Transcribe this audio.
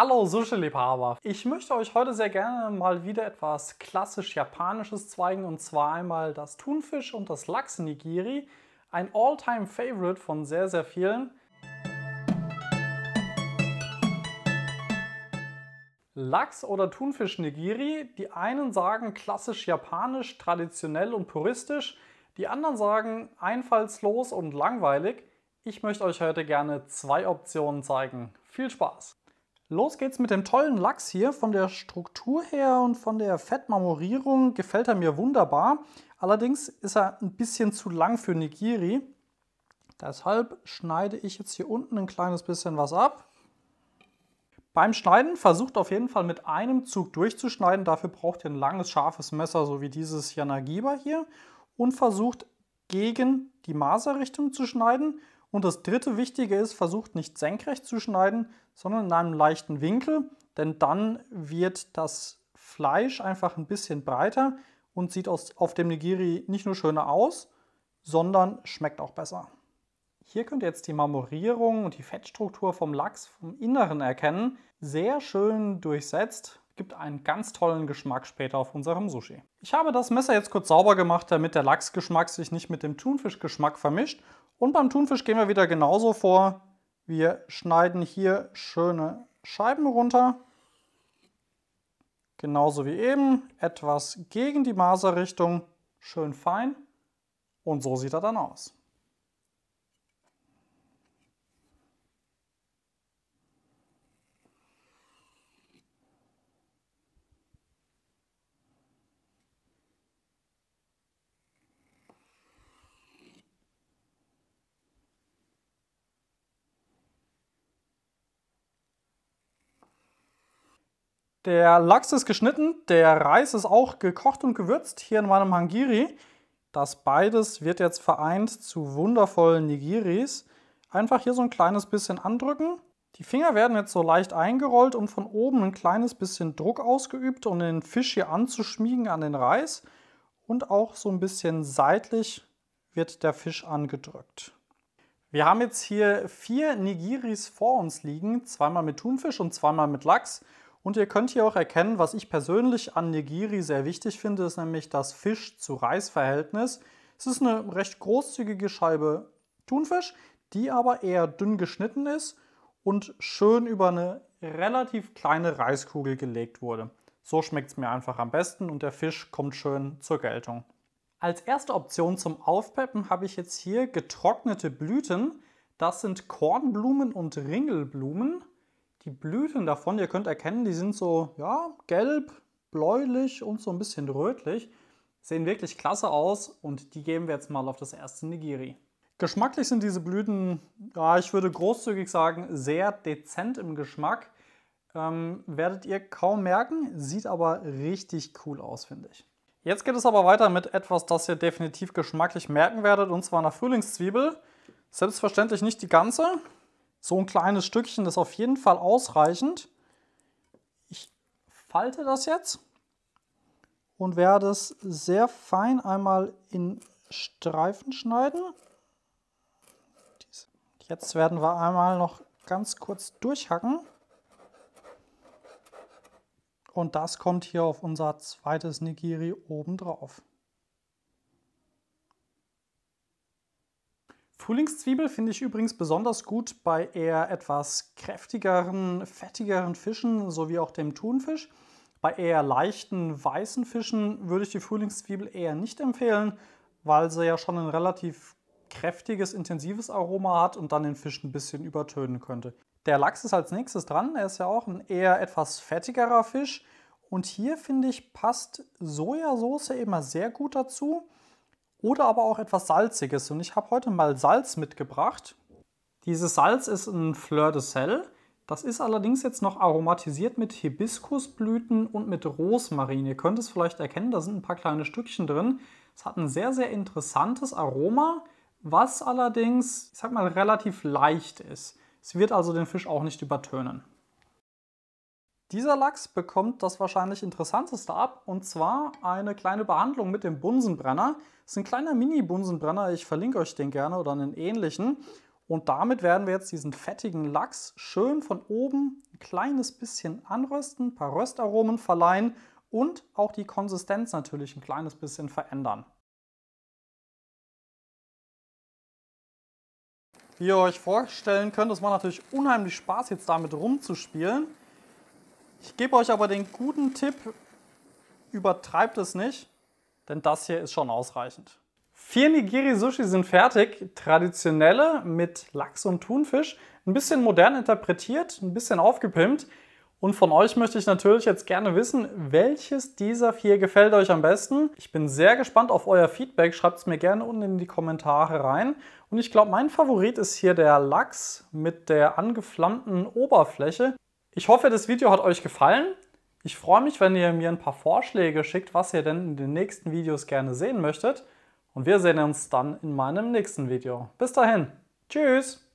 Hallo Sushi-Liebhaber! Ich möchte euch heute sehr gerne mal wieder etwas klassisch Japanisches zeigen und zwar einmal das Thunfisch und das Lachs-Nigiri, ein All-Time-Favorite von sehr, sehr vielen. Lachs oder Thunfisch-Nigiri, die einen sagen klassisch japanisch, traditionell und puristisch, die anderen sagen einfallslos und langweilig. Ich möchte euch heute gerne zwei Optionen zeigen. Viel Spaß! Los geht's mit dem tollen Lachs hier. Von der Struktur her und von der Fettmarmorierung gefällt er mir wunderbar. Allerdings ist er ein bisschen zu lang für Nigiri. Deshalb schneide ich jetzt hier unten ein kleines bisschen was ab. Beim Schneiden versucht auf jeden Fall mit einem Zug durchzuschneiden. Dafür braucht ihr ein langes, scharfes Messer, so wie dieses Yanagiba hier. Und versucht gegen die Maserrichtung zu schneiden und das dritte Wichtige ist, versucht nicht senkrecht zu schneiden, sondern in einem leichten Winkel, denn dann wird das Fleisch einfach ein bisschen breiter und sieht aus, auf dem Nigiri nicht nur schöner aus, sondern schmeckt auch besser. Hier könnt ihr jetzt die Marmorierung und die Fettstruktur vom Lachs vom Inneren erkennen. Sehr schön durchsetzt, gibt einen ganz tollen Geschmack später auf unserem Sushi. Ich habe das Messer jetzt kurz sauber gemacht, damit der Lachsgeschmack sich nicht mit dem Thunfischgeschmack vermischt und beim Thunfisch gehen wir wieder genauso vor. Wir schneiden hier schöne Scheiben runter. Genauso wie eben. Etwas gegen die Maserrichtung. Schön fein. Und so sieht er dann aus. Der Lachs ist geschnitten, der Reis ist auch gekocht und gewürzt hier in meinem Hangiri. Das beides wird jetzt vereint zu wundervollen Nigiris. Einfach hier so ein kleines bisschen andrücken. Die Finger werden jetzt so leicht eingerollt und von oben ein kleines bisschen Druck ausgeübt, um den Fisch hier anzuschmiegen an den Reis. Und auch so ein bisschen seitlich wird der Fisch angedrückt. Wir haben jetzt hier vier Nigiris vor uns liegen, zweimal mit Thunfisch und zweimal mit Lachs. Und ihr könnt hier auch erkennen, was ich persönlich an Nigiri sehr wichtig finde, ist nämlich das Fisch-zu-Reis-Verhältnis. Es ist eine recht großzügige Scheibe Thunfisch, die aber eher dünn geschnitten ist und schön über eine relativ kleine Reiskugel gelegt wurde. So schmeckt es mir einfach am besten und der Fisch kommt schön zur Geltung. Als erste Option zum Aufpeppen habe ich jetzt hier getrocknete Blüten. Das sind Kornblumen und Ringelblumen die Blüten davon, ihr könnt erkennen, die sind so, ja, gelb, bläulich und so ein bisschen rötlich. Sehen wirklich klasse aus und die geben wir jetzt mal auf das erste Nigiri. Geschmacklich sind diese Blüten, ja, ich würde großzügig sagen, sehr dezent im Geschmack. Ähm, werdet ihr kaum merken, sieht aber richtig cool aus, finde ich. Jetzt geht es aber weiter mit etwas, das ihr definitiv geschmacklich merken werdet, und zwar einer Frühlingszwiebel. Selbstverständlich nicht die ganze, so ein kleines Stückchen ist auf jeden Fall ausreichend. Ich falte das jetzt und werde es sehr fein einmal in Streifen schneiden. Jetzt werden wir einmal noch ganz kurz durchhacken. Und das kommt hier auf unser zweites Nigiri oben drauf. Frühlingszwiebel finde ich übrigens besonders gut bei eher etwas kräftigeren, fettigeren Fischen sowie auch dem Thunfisch. Bei eher leichten, weißen Fischen würde ich die Frühlingszwiebel eher nicht empfehlen, weil sie ja schon ein relativ kräftiges, intensives Aroma hat und dann den Fisch ein bisschen übertönen könnte. Der Lachs ist als nächstes dran, er ist ja auch ein eher etwas fettigerer Fisch und hier finde ich passt Sojasauce immer sehr gut dazu oder aber auch etwas Salziges. Und ich habe heute mal Salz mitgebracht. Dieses Salz ist ein Fleur de Sel. Das ist allerdings jetzt noch aromatisiert mit Hibiskusblüten und mit Rosmarin. Ihr könnt es vielleicht erkennen, da sind ein paar kleine Stückchen drin. Es hat ein sehr, sehr interessantes Aroma, was allerdings, ich sag mal, relativ leicht ist. Es wird also den Fisch auch nicht übertönen. Dieser Lachs bekommt das wahrscheinlich interessanteste ab und zwar eine kleine Behandlung mit dem Bunsenbrenner. Das ist ein kleiner Mini-Bunsenbrenner, ich verlinke euch den gerne oder einen ähnlichen. Und damit werden wir jetzt diesen fettigen Lachs schön von oben ein kleines bisschen anrösten, ein paar Röstaromen verleihen und auch die Konsistenz natürlich ein kleines bisschen verändern. Wie ihr euch vorstellen könnt, es macht natürlich unheimlich Spaß, jetzt damit rumzuspielen. Ich gebe euch aber den guten Tipp, übertreibt es nicht, denn das hier ist schon ausreichend. Vier Nigiri-Sushi sind fertig. Traditionelle mit Lachs und Thunfisch. Ein bisschen modern interpretiert, ein bisschen aufgepimpt. Und von euch möchte ich natürlich jetzt gerne wissen, welches dieser vier gefällt euch am besten. Ich bin sehr gespannt auf euer Feedback. Schreibt es mir gerne unten in die Kommentare rein. Und ich glaube, mein Favorit ist hier der Lachs mit der angeflammten Oberfläche. Ich hoffe, das Video hat euch gefallen. Ich freue mich, wenn ihr mir ein paar Vorschläge schickt, was ihr denn in den nächsten Videos gerne sehen möchtet. Und wir sehen uns dann in meinem nächsten Video. Bis dahin. Tschüss.